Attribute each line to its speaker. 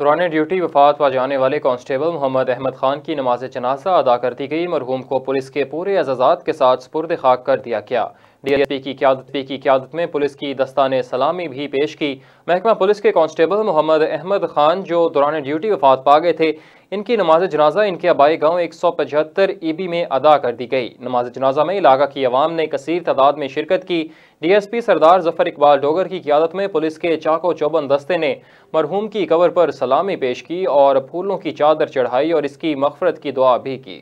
Speaker 1: दौरान ड्यूटी वफात पा जाने वाले कांस्टेबल मोहम्मद अहमद खान की नमाज जनाजा अदा कर दी गई मरहूम को पुलिस के पूरे एजाजात के साथ सुपुर्द खाक कर दिया गया डीएसपी की क्यादत पी की क्यादत में पुलिस की दस्तान सलामी भी पेश की महकमा पुलिस के कांस्टेबल मोहम्मद अहमद खान जो दौरान ड्यूटी वफात पा गए थे इनकी नमाज जनाजा इनके आबाई गांव एक सौ पचहत्तर ई बी में अदा कर दी गई नमाज जनाजा में इलाका की आवाम ने कसर तादाद में शिरकत की D S P Sardar Zafar Iqbal Dogar की क्यादत में पुलिस के चाको चौबन दस्ते ने मरहूम की कबर पर सलामी पेश की और फूलों की चादर चढ़ाई और इसकी मफफरत की दुआ भी की